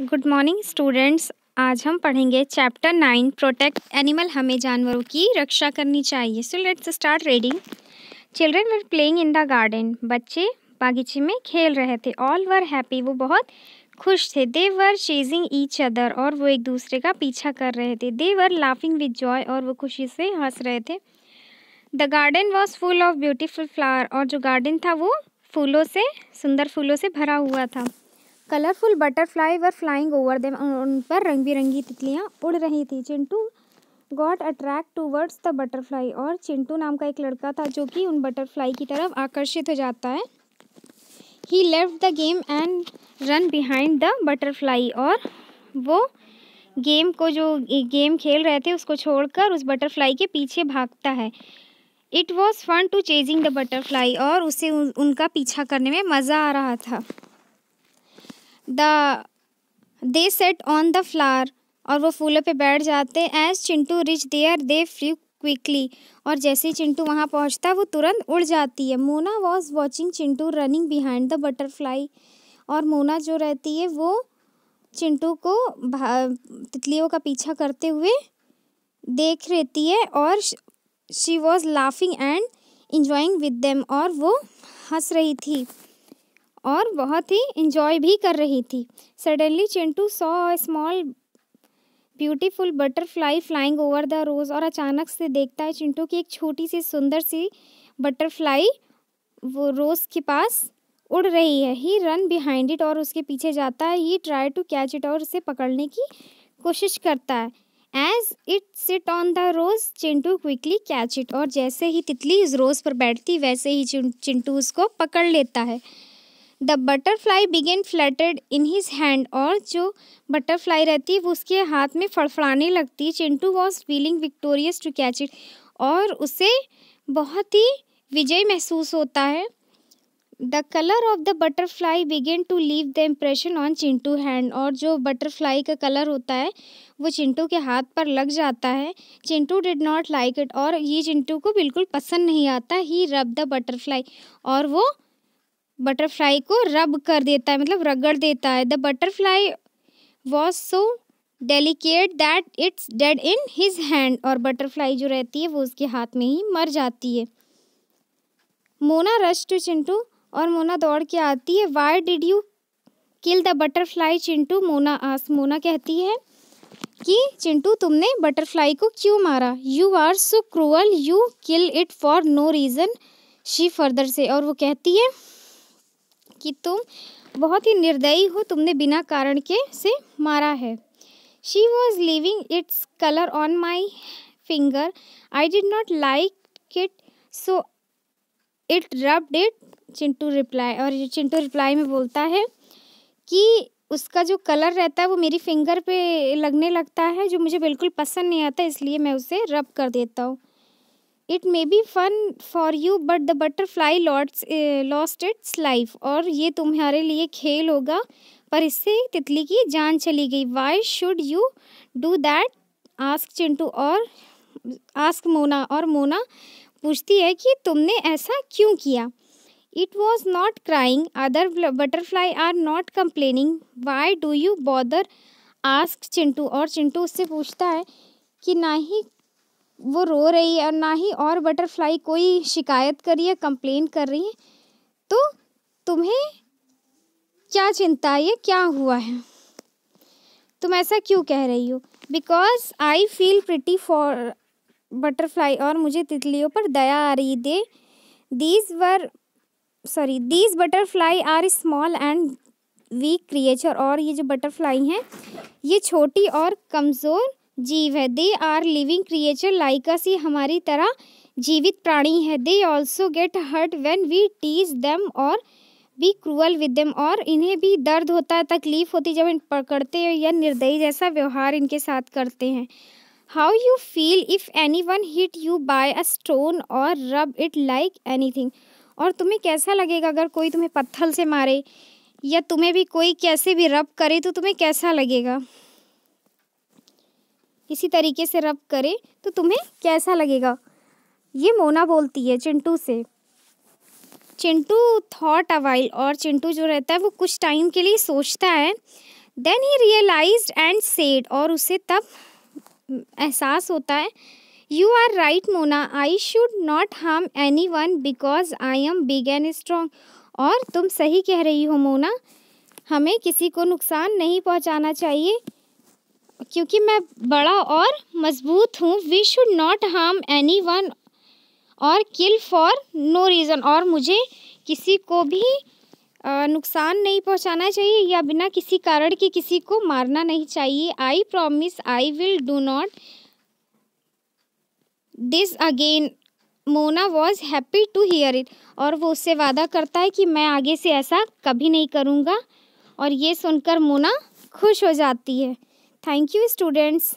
Good morning students आज हम पढ़ेंगे चैप्टर नाइन प्रोटेक्ट एनिमल हमें जानवरों की रक्षा करनी चाहिए so let's start reading children were playing in the garden बच्चे बागीचे में खेल रहे थे ऑल वर हैप्पी वो बहुत खुश थे they were chasing each other और वो एक दूसरे का पीछा कर रहे थे they were laughing with joy और वो खुशी से हंस रहे थे the garden was full of beautiful flower और जो गार्डन था वो फूलों से सुंदर फूलों से भरा हुआ था colourful butterfly were flying over them उन पर रंग बिरंगी तितलियाँ उड़ रही थी Chintu got attract towards the butterfly और चिंटू नाम का एक लड़का था जो कि उन बटरफ्लाई की तरफ आकर्षित हो जाता है he left the game and run behind the butterfly और वो गेम को जो गेम खेल रहे थे उसको छोड़कर उस बटरफ्लाई के पीछे भागता है it was fun to chasing the butterfly और उसे उनका पीछा करने में मज़ा आ रहा था the they set on the flower और वो फूलों पे बैठ जाते हैं as Chintu reach there they free quickly और जैसे ही चिंटू वहाँ पहुँचता है वो तुरंत उड़ जाती है Mona was watching Chintu running behind the butterfly और मोना जो रहती है वो चिंटू को तितलियों का पीछा करते हुए देख रहती है और she was laughing and enjoying with them और वो हंस रही थी और बहुत ही इंजॉय भी कर रही थी suddenly Chintu saw a small beautiful butterfly flying over the rose और अचानक से देखता है चिंटू की एक छोटी सी सुंदर सी बटरफ्लाई वो रोज़ के पास उड़ रही है ही रन बिहाइंड इट और उसके पीछे जाता है he try to catch it और उसे पकड़ने की कोशिश करता है as it sit on the rose Chintu quickly catch it और जैसे ही तितली इस रोज़ पर बैठती वैसे ही चिंटू उसको पकड़ लेता है the butterfly began fluttered in his hand और जो बटरफ्लाई रहती है वो उसके हाथ में फड़फड़ाने लगती है Chintu was feeling victorious to catch it और उसे बहुत ही विजय महसूस होता है the colour of the butterfly began to leave the impression on Chintu hand और जो बटरफ्लाई का कलर होता है वो चिंटू के हाथ पर लग जाता है Chintu did not like it और ये चिंटू को बिल्कुल पसंद नहीं आता ही रब द बटरफ्लाई और वो बटरफ्लाई को रब कर देता है मतलब रगड़ देता है the butterfly was so delicate that it's dead in his hand और बटरफ्लाई जो रहती है वो उसके हाथ में ही मर जाती है मोना रश टू चिंटू और मोना दौड़ के आती है why did you kill the butterfly Chintu Mona आस मोना कहती है कि चिंटू तुमने बटरफ्लाई को क्यों मारा you are so cruel you kill it for no reason she further says और वो कहती है कि तुम बहुत ही निर्दयी हो तुमने बिना कारण के से मारा है she was leaving its colour on my finger I did not like it so it rubbed it Chintu reply और चिंटू रिप्लाई में बोलता है कि उसका जो कलर रहता है वो मेरी फिंगर पे लगने लगता है जो मुझे बिल्कुल पसंद नहीं आता इसलिए मैं उसे रब कर देता हूँ it may be fun for you but the butterfly lots lost its life और ये तुम्हारे लिए खेल होगा पर इससे तितली की जान चली गई why should you do that ask Chintu और आस्क मोना और मोना पूछती है कि तुमने ऐसा क्यों किया it was not crying other butterfly are not complaining why do you bother ask Chintu और चिंटू उससे पूछता है कि ना ही वो रो रही है और ना ही और बटरफ्लाई कोई शिकायत कर रही है कंप्लेन कर रही है तो तुम्हें क्या चिंता है क्या हुआ है तुम ऐसा क्यों कह रही हो because I feel pity for butterfly और मुझे तितलियों पर दया आ रही they these were sorry these butterfly are small and weak creature और ये जो बटरफ्लाई हैं ये छोटी और कमज़ोर जीव है they are living creature like us ये हमारी तरह जीवित प्राणी है they also get hurt when we tease them और बी क्रूअल विद देम और इन्हें भी दर्द होता है तकलीफ होती जब इन पकड़ते हैं या निर्दयी जैसा व्यवहार इनके साथ करते हैं how you feel if anyone hit you by a stone और rub it like any thing और तुम्हें कैसा लगेगा अगर कोई तुम्हें पत्थर से मारे या तुम्हें भी कोई कैसे भी रब करे तो तुम्हें कैसा लगेगा इसी तरीके से रब करें तो तुम्हें कैसा लगेगा ये मोना बोलती है चिंटू से चिंटू थॉट अवाइल और चिंटू जो रहता है वो कुछ टाइम के लिए सोचता है then he realise and said और उसे तब एहसास होता है you are right Mona I should not harm anyone because I am big and strong और तुम सही कह रही हो मोना हमें किसी को नुकसान नहीं पहुंचाना चाहिए क्योंकि मैं बड़ा और मजबूत हूँ we should not harm anyone और किल फॉर नो रीज़न और मुझे किसी को भी नुकसान नहीं पहुंचाना चाहिए या बिना किसी कारण के किसी को मारना नहीं चाहिए I promise I will do not this again Mona was happy to hear it और वो उससे वादा करता है कि मैं आगे से ऐसा कभी नहीं करूँगा और ये सुनकर मोना खुश हो जाती है Thank you students.